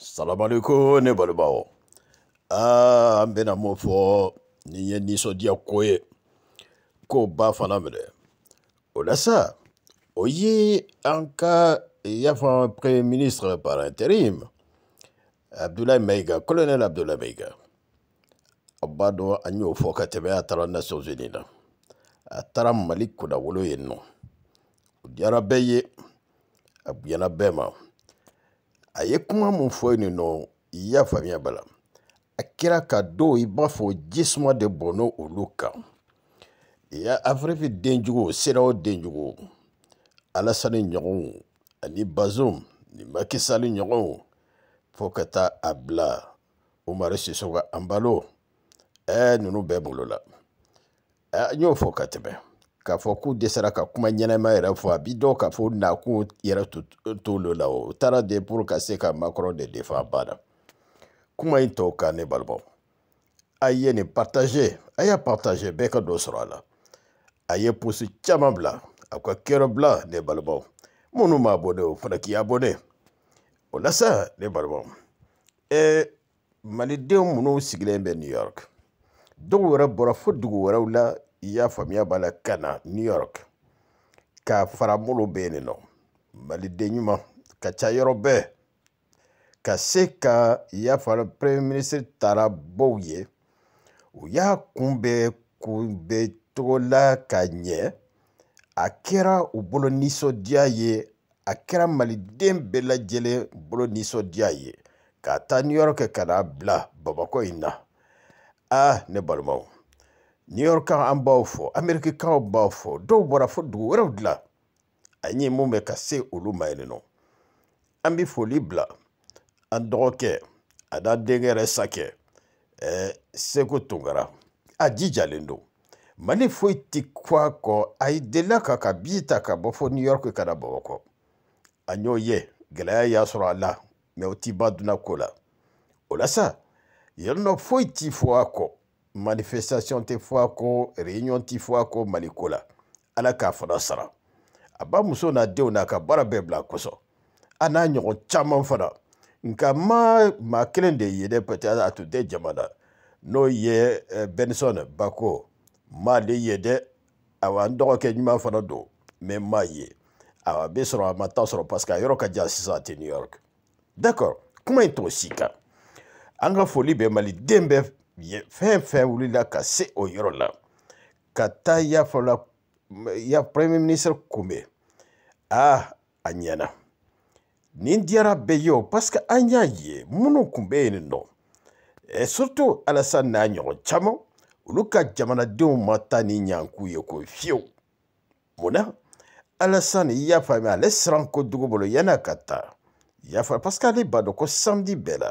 salamaleko ne balimaw aa ah, an bɛna mun fɔ nin ye nisɔndiya ko ye ko ba fana minɛ o la sa o ye an ka yafa premier ministre par intérim abdulayi mayiga colonel abdulayi mayiga a b'a dɔn an y'o fɔ ka tɛmɛ a taara nations unis na a taara mali kunnawolo yen nɔ o diyara bɛɛ ye a bonyana bɛɛ ma a ye kuma mun fɔ yen nin nɔ i y'a faamuya ba la a kɛra ka dɔw i b'a fɔ jisuma de bɔnna olu kan i y'a afiriki denjugu sedaw denjugu alasani ɲɔgɔnw ani bazum ni makisali ɲɔgɔnw fo ka taa a bila umaru siso ka anbalo ɛɛ ninnu bɛɛ bolo la ɛɛ n y'o fɔ ka tɛmɛ. k'a fɔ k'u dɛsɛra ka kuma ɲɛnɛma yɛrɛ fɔ a bi dɔw k'a fɔ nakun yɛrɛ t'olu la o taara de pour ka se ka makɔrɔ de defa bada kuma in tɔw kan ne balimaw a ye nin partage a y'a partage bɛɛ ka dɔ sɔrɔ a la a ye posi caman bila a ka kɛrɛ bila ne balimaw minnu m'a abonné o fana k'i abonné o la sa ne balimaw ɛɛ malidenw minnu sigilen bɛ new york dɔw yɛrɛ bɔra fo dugu wɛrɛw la i y'a faamuya b'a la ka na new york ka fara minnu bɛ yen nɔ maliden ɲuman ka ca yɔrɔ bɛɛ ka se ka i y'a faamu premier ministre taara baw ye u y'a kunbɛn kunbɛn cogo la ka ɲɛ a kɛra u bolo nisɔndiya ye a kɛra maliden bɛɛ lajɛlen bolo nisɔndiya ye ka taa new york ka n'a bila bamakɔ in na ah ne balimaw new yorkaw an b'aw fɔ amerikikaw b'aw fɔ dɔw bɔra fo dugu wɛrɛw dila an ye mun bɛ ka se olu ma yen nɔ an bɛ foli bila an dɔgɔkɛ a n'a denkɛ yɛrɛ sakɛ ɛɛ seko tunkara a jijalen don mali foyi ti ku a kɔ a ye delila ka ka bi ta ka bɔ fo new york ka na bamakɔ an y'o ye gɛlɛya y'a sɔrɔ a la mɛ o t'i ba dunna ko la o la sa yen nɔ foyi ti fɔ a kɔ manifestation tɛ fɔ a kɔ réunion tɛ fɔ a kɔ maliko la ala k'a fana sara a ba muso n'a denw n'a ka baara bɛɛ bila a kosɔn a n'a ɲɔgɔn caman fana nka ma maa kelen de ye dɛ peut-être a tun tɛ jama na n'o ye benson bako m'ale ye dɛ awa n dɔgɔkɛ ɲuman fana don mɛ m'a ye awa a bɛ sɔrɔ a ma taa sɔrɔ parce que a yɔrɔ ka jan sisan a tɛ new york d'accord kuma in t'o si kan an ka foli bɛ maliden bɛɛ fɛn fɛn wulila ka se o yɔrɔ la ka taa y'a fɔla ya premier ministre kunbɛn ah a ɲɛna nin diyara bɛɛ ye o parce que an y'a ye minnu tun bɛ yen nɔ eh, surtout alasan n'a ɲɔgɔn caman olu ka jamanadenw ma taa ni ɲank'u ye ko fiyewu munna alasan i y'a faamuya ale siran kojugu bolo yan'a ka taa i y'a faamuya parce que ale b'a dɔn ko samedi bɛɛ la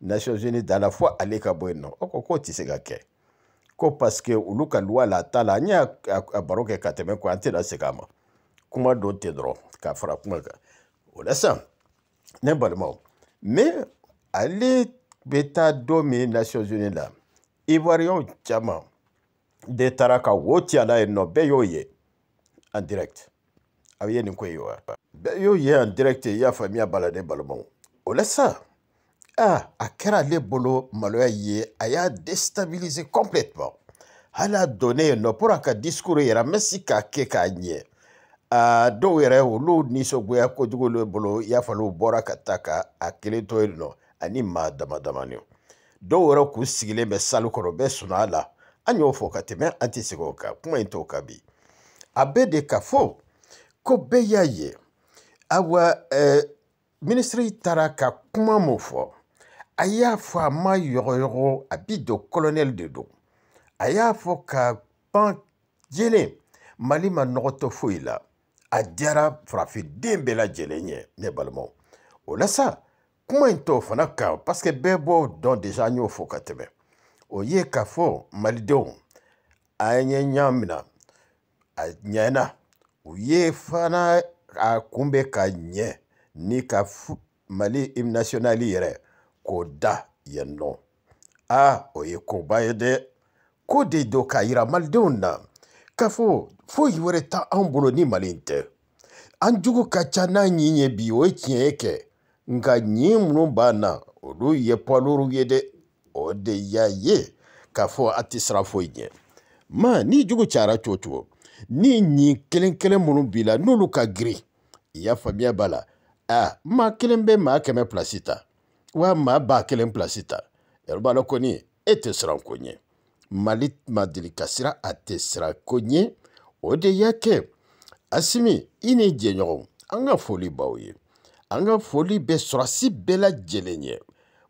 nations unis da la fɔ ale ka bɔ yen nɔ o ko k'o tɛ se ka kɛ ko paseke olu ka luwa la a ta la an y'a baro kɛ ka tɛmɛ ko an tɛna segin a ma kuma don ten dɔrɔn ka fara kuma kan o la sisan ne balimaw mais ale bɛ taa don min nations unis la ivoiriyɛnw caman de taara ka wo ti a la yen nɔ bɛɛ y'o ye en direct aw ye nin ko ye wa bɛɛ y'o ye en direct i y'a faamuya b'a la ne balimaw o la sisan a a kɛra ale bolo maloya ye a y'a destabilize complètement hali a donnen yen nɔ pour a ka discours yɛrɛ n bɛ si k'a kɛ k'a ɲɛ a dɔw yɛrɛ olu nisɔngoya kojugu olu bolo i y'a fɔ olu bɔra ka taa ka a kelen to yen nɔ ani maa dama damani dɔw yɛrɛ k'u sigilen bɛ sali kɔnɔ bɛ sunna a la an y'o fɔ ka tɛmɛ an tɛ segin o kan kuma in t'o kan bi a bɛ de ka fɔ ko bɛɛ y'a ye awa ɛɛ minisiri taara ka kuma mun fɔ. a y'a fɔ a ma yɔgɔyɔgɔ a bi don kolonɛli de don a y'a fɔ ka ban jelen mali ma nɔgɔ tɛ foyi la a diyara farafinden bɛɛ lajɛlen ye ne balimaw o la sa kuma in tɔ fana kan parce que bɛɛ b'o dɔn déjà an y'o fɔ ka tɛmɛ o ye k'a fɔ malidenw an ye ɲa mina a ɲɛna u ye fana a kunbɛn ka ɲɛ ni ka mali hymne nationale yɛrɛ k'o da yen nɔ a o ye koba ye dɛ ko de don k'a yira malidenw na k'a fɔ foyi wɛrɛ ta an bolo ni mali tɛ an jugu ka ca n'a ɲi ye bi o ye tiɲɛ ye kɛ nka ɲi minnu b'a na olu ye pɔluru ye dɛ o de y'a ye k'a fɔ a tɛ sira foyi ɲɛ ma ni jugu cayara cogo cogo ni ɲi kelen kelen minnu b'i la n'olu ka girin i y'a faamuya b'a la a maa kelen bɛ maa kɛmɛ pilasi ta wa maa b'a kelen pilasi ta yɛrɛ b'a la kɔni e tɛ siran ko ɲɛ mali ma deli ka siran a tɛ siran ko ɲɛ o de y'a kɛ asimi i ni jɛɲɔgɔnw an ka foli b'aw ye an ka foli bɛ sɔrɔsi bɛɛ lajɛlen ye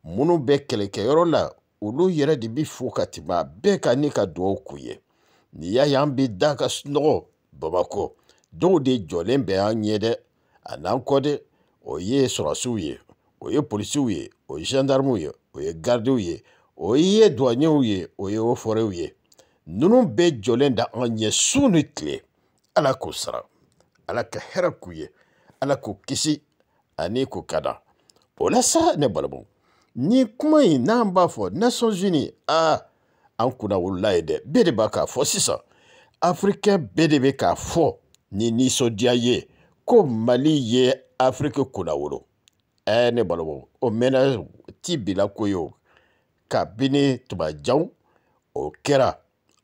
minnu bɛ kɛlɛkɛyɔrɔ la olu yɛrɛ de bi fo ka tɛmɛ a bɛɛ kan ni ka dugawu k'u ye n'i y'a ye an bɛ da ka sunɔgɔ bamakɔ dɔw de jɔlen bɛ an ɲɛ dɛ a n'an kɔ dɛ o ye sɔrɔsiw ye o ye polisiw ye o ye gendarmew ye o ye gardiw ye o ye duwanyew ye o ye oforew ye ninnu bɛɛ jɔlen da an ɲɛ su ni tile ala k'o sara ala ka hɛrɛ k'u ye ala k'u kisi ani k'u kada o la sa ne balimaw ni kuma in n'an b'a fɔ nations unis a an kunna wolola ye dɛ bɛɛ de b'a k'a fɔ sisan afirikɛn bɛɛ de bɛ k'a fɔ ni nisɔndiya ye ko mali ye afiriki kunnawolo ɛɛ eh, ne balɔbɔ o mɛnna ti bila ko ye o kabini tubajanw o kɛra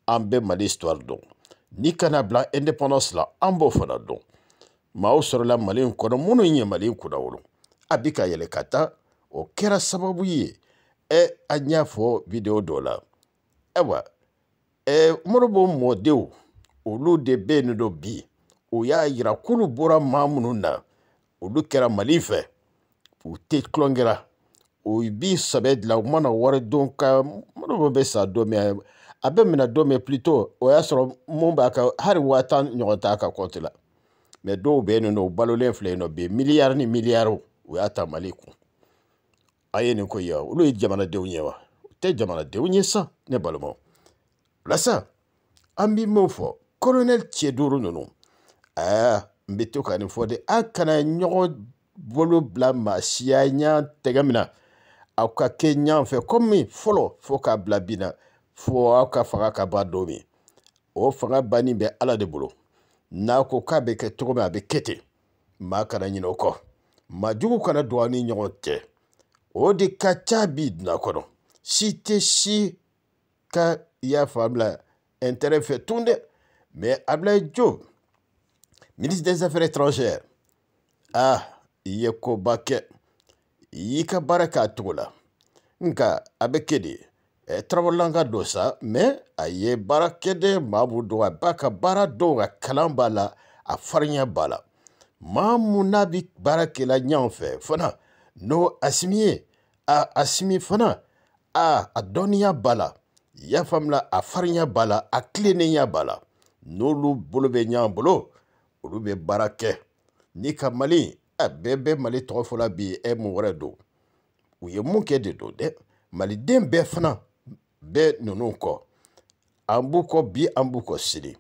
an bɛ mali histoire dɔn n'i kana bila indépendance la an b'o fana dɔn maaw sɔrɔla mali in kɔnɔ minnu ye mali in kunna wolo a bi ka yɛlɛ ka taa o kɛra sababu ye ɛ eh, an y'a fɔ video dɔ la ayiwa ɛ eh, moribo mɔdenw olu de bɛ yen nɔ bi o y'a yira k'olu bɔra maa minnu na olu kɛra mali fɛ u tɛ tulonkɛ la o b'i sɛbɛ dilan u mana wari don ka minnu bɛ sa don min a bɛ minɛ don min plutôt o y'a sɔrɔ mun b'a ka hali waa tan ɲɔgɔn t'a ka kɔnti la mɛ dɔw bɛ yen nɔ u balolen filɛ yen nɔ bi miliyari ni miliyari o y'a ta mali kun a ye nin ko ye wa olu ye jamanadenw ye wa u tɛ jamanadenw ye sa ne balimaw o la sa an bɛ min fɔ kolonɛli cɛ duuru ninnu aa n bɛ to ka nin fɔ de a kana ɲɔgɔn bolo bila maa siya n y'a tɛgɛ min na aw ka kɛ ɲan fɛ komi fɔlɔ fo k'a bila bi na fo aw ka fanga ka ban don min o fanga banni bɛ ala de bolo n'a ko k'a bɛ kɛ cogo min a bɛ kɛ ten maa kana ɲinɛ o kɔ maa jugu kana don aw ni ɲɔgɔn cɛ o de ka ca bi dunan kɔnɔ si tɛ si ka i y'a faamula intérêt fɛ tun dɛ mais abulayi jo ministre des affaires étrangères ah i ye koba kɛ i y'i ka baara k'a cogo la nka a bɛ kɛ de tarawelanka don sa mɛ a ye baara kɛ dɛ maa b'u dɔn a b'a ka baara dɔn a kalan b'a la a farinya b'a la maa mun n'a bi baara kɛ la ɲɛw fɛ fana n'o asimi ye a asimi fana a a dɔnniya b'a la i y'a faamula a farinya b'a la a tilennenya b'a la n'olu bolo bɛ ɲɔgɔn bolo olu bɛ baara kɛ ni ka mali Eh, bɛɛ bɛ mali tɔgɔ fɔla bi ɛ eh, mun wɛrɛ don u ye mun kɛ de don dɛ maliden bɛɛ fana bɛ ninnu kɔ an b'u kɔ bi an b'u kɔ sini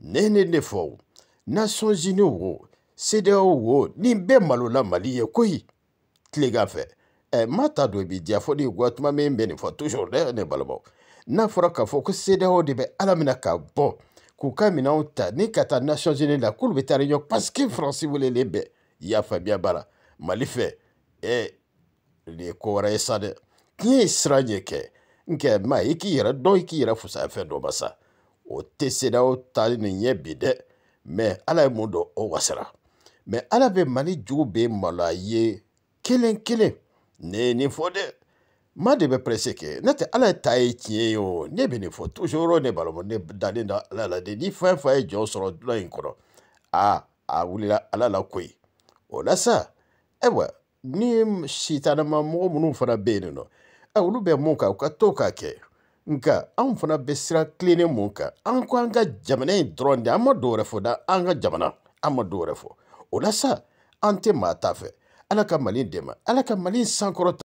ne ne ne fɔ o nations unies wo cdao wo nin bɛɛ malola mali ye koyi tilegan fɛ ɛ eh, maa ta don bi diya fɔ ni guwatuma min bɛ nin fɔ toujours dɛ ne balimaw n'a fɔra k'a fɔ ko cdao de bɛ ala minɛ ka bɔ k'u ka minɛnw ta ni ka taa nations unies la k'olu bɛ taa réunion parce que faransi welelen bɛɛ yafabiya b'a la mali fɛ e nin ye ko wɛrɛ ye sa dɛ diɲɛ ye sira ɲɛ kɛ nkɛ ma i e k'i yɛrɛ dɔn i e k'i yɛrɛ fusaya e fɛn dɔ ma sa o tɛ o tali nin ɲɛ bi dɛ mɛ ala ye mun dɔn o wasara mɛ ala bɛ mali jugu bɛ maloya ye kelen kelen ne ye nin fɔ dɛ ma de bɛ presse kɛ n'o tɛ ala ta ye tiɲɛ ye o ne bɛ nin fɔ toujours ne balamu ne dalen da ala la de ni fɛn fɛn ye jɔn sɔrɔ dunan in kɔnɔ a a wulila ala la koyi o la sa eh ayiwa ni sitanama mɔgɔ minnu fana bɛ yen nɔ olu bɛ mun kan u ka to k'a kɛ nka anw fana bɛ sira tilennen mun kan an ko an ka jamana in dɔrɔn de an ma dɔw wɛrɛ fɔ da an ka jamana an ma dɔw wɛrɛ fɔ o la sa an tɛ maa ta fɛ ala ka mali dɛmɛ ala ka mali sankɔrɔ